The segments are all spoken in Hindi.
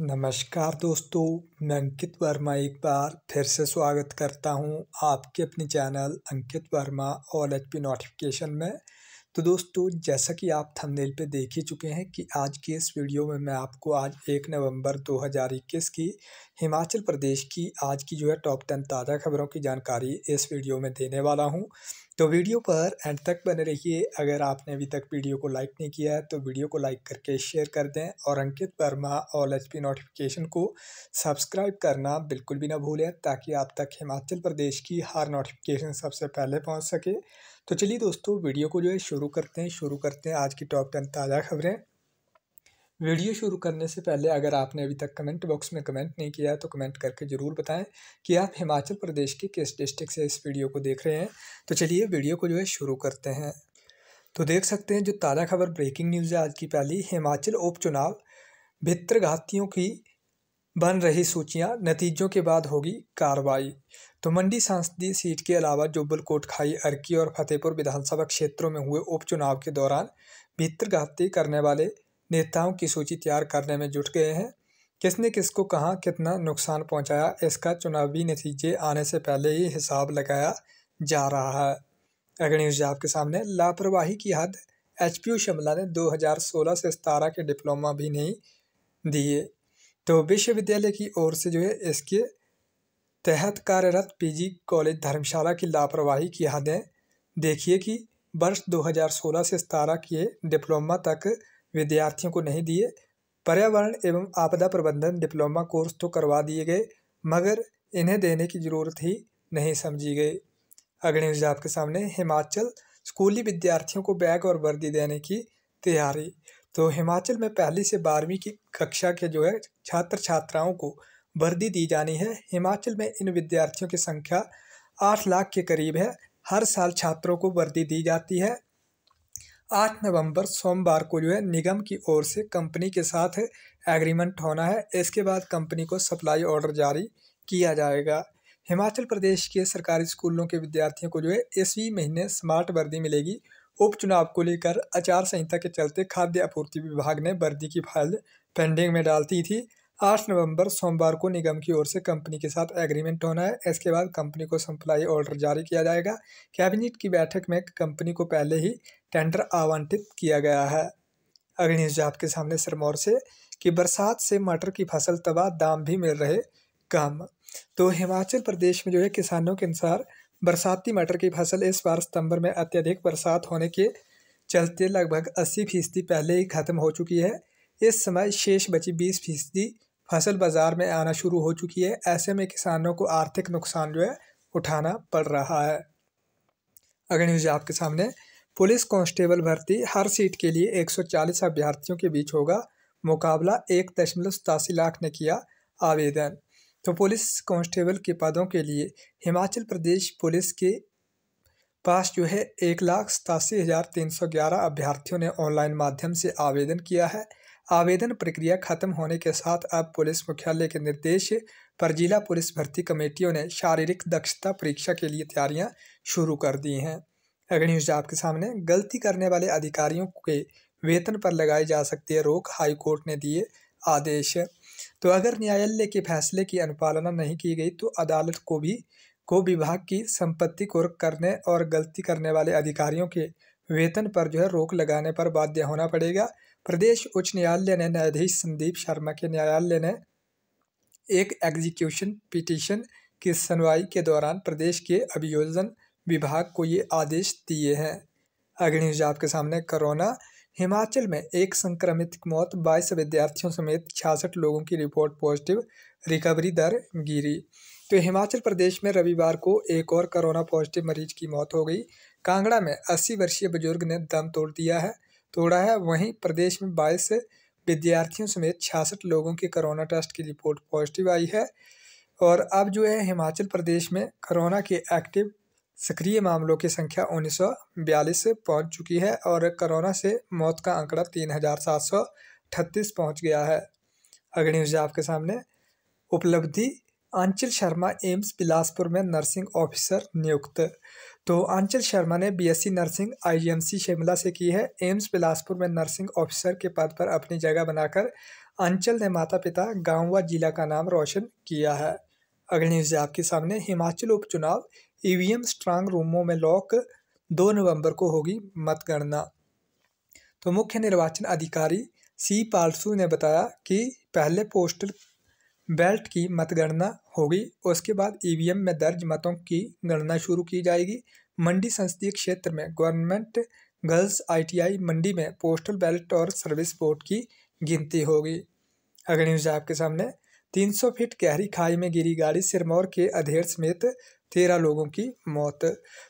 नमस्कार दोस्तों मैं अंकित वर्मा एक बार फिर से स्वागत करता हूं आपके अपने channel Ankit Verma all H P notification में तो दोस्तों जैसा कि आप थंबनेल पे देख ही चुके हैं कि आज की इस वीडियो में मैं आपको आज एक नवंबर 2021 की हिमाचल प्रदेश की आज की जो है टॉप टेन ताज़ा खबरों की जानकारी इस वीडियो में देने वाला हूँ तो वीडियो पर एंड तक बने रहिए अगर आपने अभी तक वीडियो को लाइक नहीं किया है तो वीडियो को लाइक करके शेयर कर दें और Ankit Verma all H notification को सब्सक्राइब करना बिल्कुल भी ना भूलें ताकि आप तक हिमाचल प्रदेश की हर नोटिफिकेशन सबसे पहले पहुँच सके तो चलिए दोस्तों वीडियो को जो है शुरू करते हैं शुरू करते हैं आज की टॉप टेन ताज़ा खबरें वीडियो शुरू करने से पहले अगर आपने अभी तक कमेंट बॉक्स में कमेंट नहीं किया तो कमेंट करके ज़रूर बताएं कि आप हिमाचल प्रदेश के किस डिस्ट्रिक्ट से इस वीडियो को देख रहे हैं तो चलिए वीडियो को जो है शुरू करते हैं तो देख सकते हैं जो ताज़ा खबर ब्रेकिंग न्यूज़ है आज की पहली हिमाचल उपचुनाव भित्रघातियों की बन रही सूचियां नतीजों के बाद होगी कार्रवाई तो मंडी संसदीय सीट के अलावा जुब्बल कोटखाई अर्की और फतेहपुर विधानसभा क्षेत्रों में हुए उपचुनाव के दौरान भित्रघाती करने वाले नेताओं की सूची तैयार करने में जुट गए हैं किसने किसको कहाँ कितना नुकसान पहुंचाया इसका चुनावी नतीजे आने से पहले ही हिसाब लगाया जा रहा है अग्नि न्यूज आपके सामने लापरवाही की हद एच पी शिमला ने 2016 से सतारह के डिप्लोमा भी नहीं दिए तो विश्वविद्यालय की ओर से जो है इसके तहत कार्यरत पीजी कॉलेज धर्मशाला की लापरवाही की हदें देखिए कि वर्ष 2016 से सतारह के डिप्लोमा तक विद्यार्थियों को नहीं दिए पर्यावरण एवं आपदा प्रबंधन डिप्लोमा कोर्स तो करवा दिए गए मगर इन्हें देने की ज़रूरत ही नहीं समझी गई अगले न्यूज आपके सामने हिमाचल स्कूली विद्यार्थियों को बैग और वर्दी देने की तैयारी तो हिमाचल में पहली से बारहवीं की कक्षा के जो है छात्र छात्राओं को वर्दी दी जानी है हिमाचल में इन विद्यार्थियों की संख्या आठ लाख के करीब है हर साल छात्रों को वर्दी दी जाती है आठ नवंबर सोमवार को जो है निगम की ओर से कंपनी के साथ एग्रीमेंट होना है इसके बाद कंपनी को सप्लाई ऑर्डर जारी किया जाएगा हिमाचल प्रदेश के सरकारी स्कूलों के विद्यार्थियों को जो है इसी महीने स्मार्ट वर्दी मिलेगी उपचुनाव को लेकर आचार संहिता के चलते खाद्य आपूर्ति विभाग ने वर्दी की फाइल पेंडिंग में डालती थी आठ नवंबर सोमवार को निगम की ओर से कंपनी के साथ एग्रीमेंट होना है इसके बाद कंपनी को सप्लाई ऑर्डर जारी किया जाएगा कैबिनेट की बैठक में कंपनी को पहले ही टेंडर आवंटित किया गया है अगली न्यूज आपके सामने सिरमौर से कि बरसात से मटर की फसल तबाह दाम भी मिल रहे कम तो हिमाचल प्रदेश में जो है किसानों के अनुसार बरसाती मटर की फसल इस बार सितंबर में अत्यधिक बरसात होने के चलते लगभग अस्सी फीसदी पहले ही खत्म हो चुकी है इस समय शेष बची बीस फीसदी फसल बाज़ार में आना शुरू हो चुकी है ऐसे में किसानों को आर्थिक नुकसान जो है उठाना पड़ रहा है अगर न्यूज आपके सामने पुलिस कांस्टेबल भर्ती हर सीट के लिए 140 अभ्यर्थियों के बीच होगा मुकाबला एक दशमलव सतासी लाख ने किया आवेदन तो पुलिस कांस्टेबल के पदों के लिए हिमाचल प्रदेश पुलिस के पास जो है एक लाख सतासी हज़ार तीन सौ ग्यारह अभ्यर्थियों ने ऑनलाइन माध्यम से आवेदन किया है आवेदन प्रक्रिया खत्म होने के साथ अब पुलिस मुख्यालय के निर्देश पर जिला पुलिस भर्ती कमेटियों ने शारीरिक दक्षता परीक्षा के लिए तैयारियां शुरू कर दी हैं अगर न्यूज आपके सामने गलती करने वाले अधिकारियों के वेतन पर लगाई जा सकती है रोक हाईकोर्ट ने दिए आदेश तो अगर न्यायालय के फैसले की अनुपालना नहीं की गई तो अदालत को भी को विभाग की संपत्ति को करने और गलती करने वाले अधिकारियों के वेतन पर जो है रोक लगाने पर बाध्य होना पड़ेगा प्रदेश उच्च न्यायालय ने न्यायाधीश संदीप शर्मा के न्यायालय ने एक एग्जीक्यूशन पिटीशन की सुनवाई के दौरान प्रदेश के अभियोजन विभाग को ये आदेश दिए हैं अग्निज आपके सामने कोरोना हिमाचल में एक संक्रमित मौत बाईस विद्यार्थियों समेत छियासठ लोगों की रिपोर्ट पॉजिटिव रिकवरी दर गिरी तो हिमाचल प्रदेश में रविवार को एक और कोरोना पॉजिटिव मरीज की मौत हो गई कांगड़ा में अस्सी वर्षीय बुजुर्ग ने दम तोड़ दिया है तोड़ा है वहीं प्रदेश में बाईस विद्यार्थियों समेत छियासठ लोगों की कोरोना टेस्ट की रिपोर्ट पॉजिटिव आई है और अब जो है हिमाचल प्रदेश में कोरोना के एक्टिव सक्रिय मामलों की संख्या उन्नीस सौ बयालीस पहुँच चुकी है और कोरोना से मौत का आंकड़ा तीन हजार सात सौ अठतीस पहुँच गया है अगली न्यूज आपके सामने उपलब्धि अंचल शर्मा एम्स बिलासपुर में नर्सिंग ऑफिसर नियुक्त तो आंचल शर्मा ने बीएससी नर्सिंग आईजीएमसी शिमला से की है एम्स बिलासपुर में नर्सिंग ऑफिसर के पद पर अपनी जगह बनाकर आंचल ने माता पिता गांव व जिला का नाम रोशन किया है अगली न्यूज़ आपके सामने हिमाचल उपचुनाव ईवीएम e स्ट्रांग रूमों में लॉक दो नवंबर को होगी मतगणना तो मुख्य निर्वाचन अधिकारी सी पालसू ने बताया कि पहले पोस्टल बेल्ट की मतगणना होगी उसके बाद ईवीएम में दर्ज मतों की गणना शुरू की जाएगी मंडी संसदीय क्षेत्र में गवर्नमेंट गर्ल्स आईटीआई मंडी में पोस्टल बैलेट और सर्विस बोर्ड की गिनती होगी अगली न्यूज आपके सामने 300 फीट गहरी खाई में गिरी गाड़ी सिरमौर के अधेड़ समेत तेरह लोगों की मौत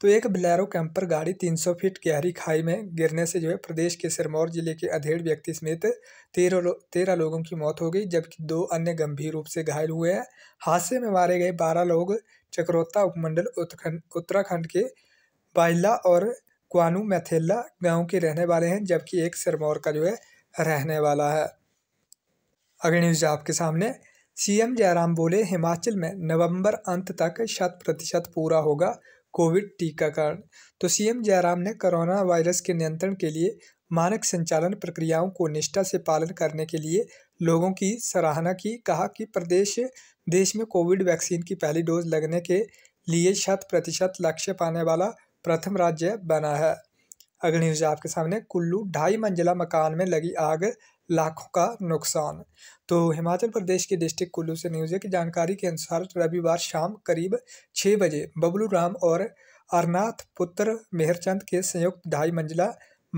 तो एक बलैरो कैंपर गाड़ी तीन सौ फीट गहरी खाई में गिरने से जो है प्रदेश के सिरमौर जिले के अधेड़ व्यक्ति समेत तेरह लो, तेरह लोगों की मौत हो गई जबकि दो अन्य गंभीर रूप से घायल हुए हैं हादसे में मारे गए बारह लोग चक्रोता उपमंडल उत्तराखंड उत्तराखंड के बाइला और क्वानू मैथेला गाँव के रहने वाले हैं जबकि एक सिरमौर का जो है रहने वाला है अगली न्यूज़ आपके सामने सीएम जयराम बोले हिमाचल में नवंबर अंत तक शत प्रतिशत पूरा होगा कोविड टीकाकरण तो सीएम जयराम ने कोरोना वायरस के नियंत्रण के लिए मानक संचालन प्रक्रियाओं को निष्ठा से पालन करने के लिए लोगों की सराहना की कहा कि प्रदेश देश में कोविड वैक्सीन की पहली डोज लगने के लिए शत प्रतिशत लक्ष्य पाने वाला प्रथम राज्य बना है अग्नि न्यूज आपके सामने कुल्लू ढाई मंजिला मकान में लगी आग लाखों का नुकसान तो हिमाचल प्रदेश के डिस्ट्रिक्ट कुल्लू से न्यूज़ की जानकारी के अनुसार रविवार शाम करीब छः बजे बबलू राम और अरनाथ पुत्र मेहरचंद के संयुक्त ढाई मंजिला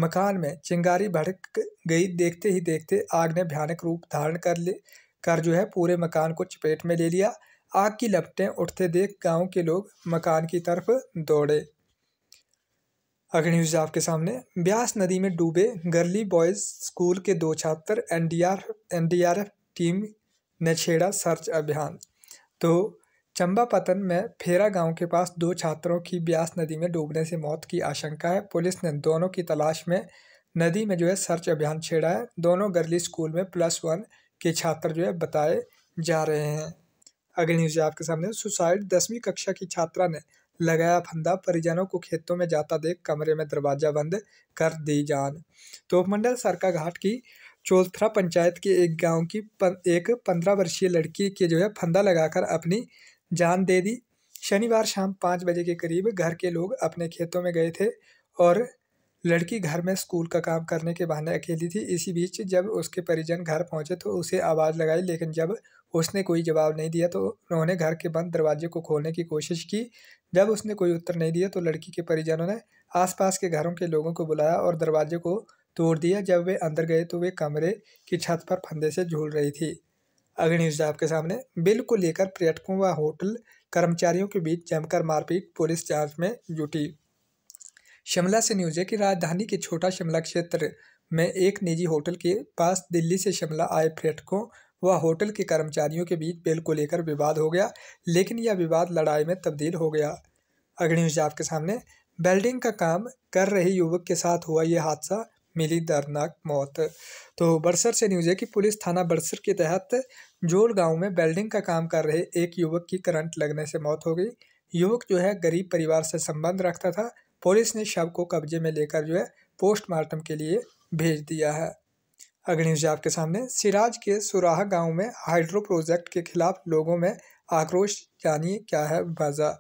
मकान में चिंगारी भड़क गई देखते ही देखते आग ने भयानक रूप धारण कर ले कर जो है पूरे मकान को चपेट में ले लिया आग की लपटें उठते देख गांव के लोग मकान की तरफ दौड़े अगर न्यूज़ आपके सामने ब्यास नदी में डूबे गर्ली बॉयज़ स्कूल के दो छात्र एनडीआर एनडीआरएफ टीम ने छेड़ा सर्च अभियान तो चंबा पतन में फेरा गांव के पास दो छात्रों की ब्यास नदी में डूबने से मौत की आशंका है पुलिस ने दोनों की तलाश में नदी में जो है सर्च अभियान छेड़ा है दोनों गर्ली स्कूल में प्लस वन के छात्र जो है बताए जा रहे हैं अगली न्यूज़ आपके सामने सुसाइड दसवीं कक्षा की छात्रा ने लगाया फंदा परिजनों को खेतों में जाता देख कमरे में दरवाजा बंद कर दी जान तो सरका घाट की चोलथरा पंचायत के एक गांव की पन, एक पंद्रह वर्षीय लड़की के जो है फंदा लगाकर अपनी जान दे दी शनिवार शाम पाँच बजे के करीब घर के लोग अपने खेतों में गए थे और लड़की घर में स्कूल का काम करने के बहाने अकेली थी इसी बीच जब उसके परिजन घर पहुंचे तो उसे आवाज़ लगाई लेकिन जब उसने कोई जवाब नहीं दिया तो उन्होंने घर के बंद दरवाजे को खोलने की कोशिश की जब उसने कोई उत्तर नहीं दिया तो लड़की के परिजनों ने आसपास के घरों के लोगों को बुलाया और दरवाजे को तोड़ दिया जब वे अंदर गए तो वे कमरे की छत पर फंदे से झूल रही थी अग्नि न्यूज के सामने बिल को लेकर पर्यटकों व होटल कर्मचारियों के बीच जमकर मारपीट पुलिस जांच में जुटी शिमला से न्यूज है कि राजधानी के छोटा शिमला क्षेत्र में एक निजी होटल के पास दिल्ली से शिमला आए पर्यटकों व होटल के कर्मचारियों के बीच बेल को लेकर विवाद हो गया लेकिन यह विवाद लड़ाई में तब्दील हो गया हिजाब आपके सामने बेल्डिंग का काम कर रहे युवक के साथ हुआ यह हादसा मिली दर्दनाक मौत तो बरसर से न्यूज़ है कि पुलिस थाना बरसर के तहत जोल गांव में बेल्डिंग का काम कर रहे एक युवक की करंट लगने से मौत हो गई युवक जो है गरीब परिवार से संबंध रखता था पुलिस ने शव को कब्जे में लेकर जो है पोस्टमार्टम के लिए भेज दिया है अगली न्यूज आपके सामने सिराज के सुराह गांव में हाइड्रो प्रोजेक्ट के खिलाफ लोगों में आक्रोश यानी क्या है वजह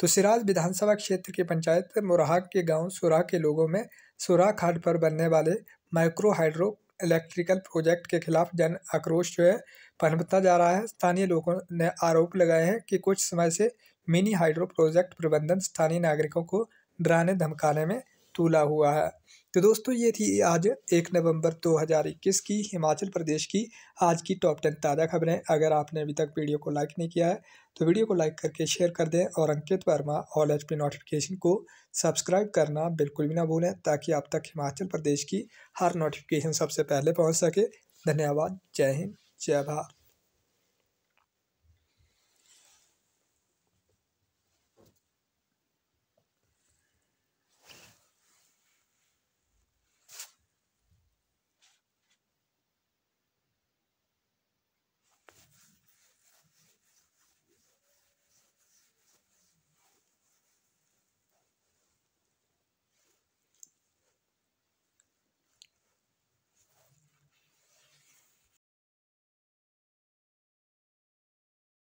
तो सिराज विधानसभा क्षेत्र के पंचायत मुराहा के गांव सुराह के लोगों में सुराह खाट पर बनने वाले माइक्रो हाइड्रो इलेक्ट्रिकल प्रोजेक्ट के खिलाफ जन आक्रोश जो है पनपता जा रहा है स्थानीय लोगों ने आरोप लगाए हैं कि कुछ समय से मिनी हाइड्रो प्रोजेक्ट प्रबंधन स्थानीय नागरिकों को डराने धमकाने में तुला हुआ है तो दोस्तों ये थी आज एक नवंबर 2021 की हिमाचल प्रदेश की आज की टॉप टेन ताज़ा खबरें अगर आपने अभी तक वीडियो को लाइक नहीं किया है तो वीडियो को लाइक करके शेयर कर दें और Ankit Verma all H P notification को सब्सक्राइब करना बिल्कुल भी ना भूलें ताकि आप तक हिमाचल प्रदेश की हर नोटिफिकेशन सबसे पहले पहुँच सके धन्यवाद जय हिंद जय भारत